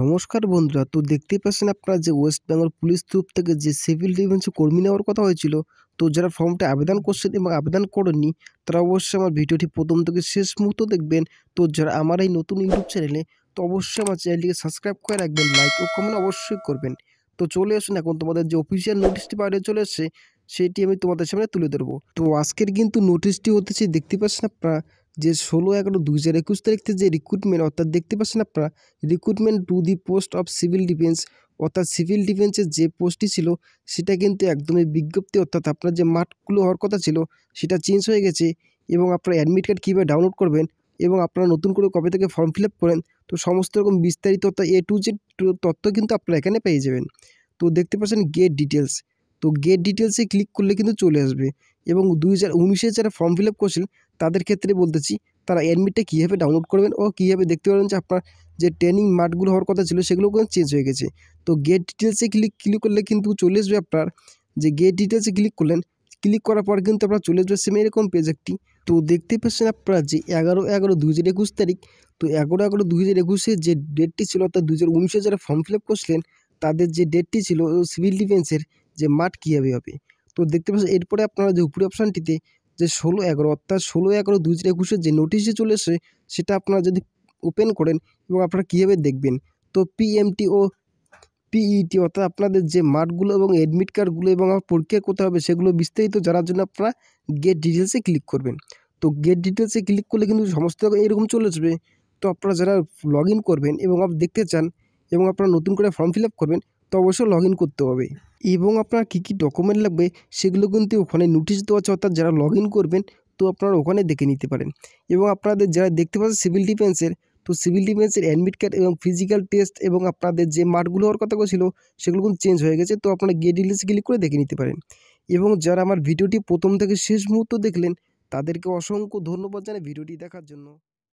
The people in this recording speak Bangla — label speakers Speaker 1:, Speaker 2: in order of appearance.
Speaker 1: নমস্কার বন্ধুরা তো দেখতেই পাচ্ছেন আপনারা যে ওয়েস্ট বেঙ্গল পুলিশ তরফ থেকে যে সিভিল ডিফেন্সে কর্মী নেওয়ার কথা হয়েছিল তো যারা ফর্মটা আবেদন করছেন এবং আবেদন করেননি তারা অবশ্যই আমার ভিডিওটি প্রথম থেকে শেষ মুহূর্ত দেখবেন তো যারা আমার এই নতুন ইউটিউব চ্যানেলে তো অবশ্যই আমার চ্যানেলটিকে সাবস্ক্রাইব করে রাখবেন লাইক ও কমেন্ট অবশ্যই করবেন তো চলে আসুন এখন তোমাদের যে অফিসিয়াল নোটিশটি বাইরে চলে এসছে সেটি আমি তোমাদের সামনে তুলে ধরবো তো আজকের কিন্তু নোটিশটি হতেছে দেখতে পাচ্ছেন আপনারা যে ষোলো এগারো দু হাজার একুশ তারিখ থেকে যে রিক্রুটমেন্ট অর্থাৎ দেখতে পাচ্ছেন আপনারা recruitment to the post of civil defence অর্থাৎ সিভিল ডিফেন্সের যে পোস্টটি ছিল সেটা কিন্তু একদমই বিজ্ঞপ্তি অর্থাৎ আপনার যে মাঠগুলো হওয়ার কথা ছিল সেটা চেঞ্জ হয়ে গেছে এবং আপনার অ্যাডমিট কার্ড কীভাবে ডাউনলোড করবেন এবং আপনারা নতুন করে কবে থেকে ফর্ম ফিল আপ করেন তো সমস্ত রকম বিস্তারিত অর্থাৎ এ টু জেড তথ্য কিন্তু আপনারা এখানে পেয়ে যাবেন তো দেখতে পাচ্ছেন গেট ডিটেলস তো গেট ডিটেলসে ক্লিক করলে কিন্তু চলে আসবে এবং দুই হাজার উনিশে যারা ফর্ম ফিল আপ করছিলেন তাদের ক্ষেত্রে বলতেছি তারা অ্যাডমিটটা কীভাবে ডাউনলোড করবেন ও কীভাবে দেখতে পারবেন যে আপনার যে ট্রেনিং মাঠগুলো হওয়ার কথা ছিল সেগুলো কিন্তু চেঞ্জ হয়ে গেছে তো গেট ডিটেলসে ক্লিক ক্লিক করলে কিন্তু চলে আসবে আপনার যে গেট ডিটেলসে ক্লিক করলেন ক্লিক করার পর কিন্তু আপনার চলে আসবে সেম এরকম পেজ একটি তো দেখতে পাচ্ছেন আপনারা যে এগারো এগারো দু হাজার একুশ তারিখ তো এগারো এগারো দু হাজার একুশে যে ডেটটি ছিল অর্থাৎ দু হাজার উনিশে যারা ফর্ম ফিল আপ করছিলেন তাদের যে ডেটটি ছিল সিভিল ডিফেন্সের যে মাঠ কীভাবে হবে তো দেখতে পাচ্ছেন এরপরে আপনারা যে উপরে অপশানটিতে যে ষোলো এগারো অর্থাৎ ষোলো এগারো দু হাজার একুশের যে নোটিশে চলে এসে সেটা আপনারা যদি ওপেন করেন এবং আপনারা কীভাবে দেখবেন তো পিএমটি ও পিইটি e অর্থাৎ আপনাদের যে মার্কগুলো এবং অ্যাডমিট কার্ডগুলো এবং আমার পরীক্ষা করতে হবে সেগুলো বিস্তারিত জানার জন্য আপনারা গেট ডিটেলসে ক্লিক করবেন তো গেট ডিটেলসে ক্লিক করলে কিন্তু সমস্ত এরকম চলে আসবে তো আপনারা যারা লগ করবেন এবং আপনি দেখতে চান এবং আপনারা নতুন করে ফর্ম ফিল করবেন তো অবশ্যই লগ করতে হবে এবং আপনার কী কী ডকুমেন্ট লাগবে সেগুলো কিন্তু ওখানে নোটিশ দেওয়া আছে অর্থাৎ যারা লগ করবেন তো আপনারা ওখানে দেখে নিতে পারেন এবং আপনাদের যারা দেখতে পাচ্ছেন সিভিল ডিফেন্সের তো সিভিল ডিফেন্সের অ্যাডমিট কার্ড এবং ফিজিক্যাল টেস্ট এবং আপনাদের যে মার্কগুলো হওয়ার কথা ছিল সেগুলো কিন্তু চেঞ্জ হয়ে গেছে তো আপনারা গিয়ে ডিলিস ক্লিক করে দেখে নিতে পারেন এবং যারা আমার ভিডিওটি প্রথম থেকে শেষ মুহূর্ত দেখলেন তাদেরকে অসংখ্য ধন্যবাদ জানাই ভিডিওটি দেখার জন্য